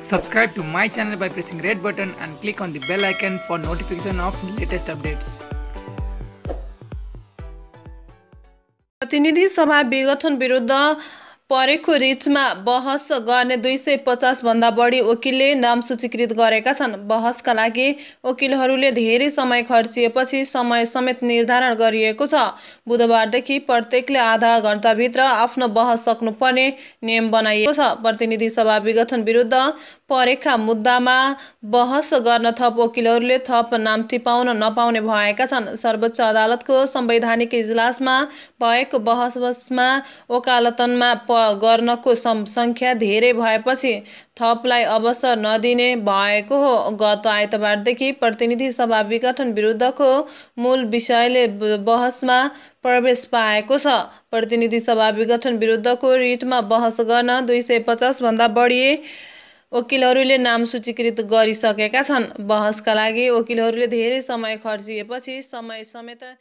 Subscribe to my channel by pressing red button and click on the bell icon for notification of latest updates. प्रतिनिधि सभा विघटन विरुद्ध परेको रिटमा बहस गर्ने दुई सय पचासभन्दा बढी वकिलले नाम सूचीकृत गरेका छन् बहसका लागि वकिलहरूले धेरै समय खर्चिएपछि समय समेत निर्धारण गरिएको छ बुधबारदेखि प्रत्येकले आधा घन्टाभित्र आफ्नो बहस सक्नुपर्ने नियम बनाइएको छ प्रतिनिधि सभा विघटन विरुद्ध परेका मुद्दामा बहस गर्न थप वकिलहरूले थप नाम टिपाउन नपाउने भएका छन् सर्वोच्च अदालतको संवैधानिक इजलासमा भएको बहसमा वकालतनमा गर्नको सङ्ख्या धेरै भएपछि थपलाई अवसर नदिने भएको हो गत आइतबारदेखि प्रतिनिधि सभा विघटन विरुद्धको मूल विषयले बहसमा प्रवेश पाएको छ प्रतिनिधि सभा विघटन विरुद्धको रिटमा बहस गर्न दुई सय पचासभन्दा बढी वकिलहरूले नाम सूचीकृत गरिसकेका छन् बहसका लागि वकिलहरूले धेरै समय खर्चिएपछि समय समेत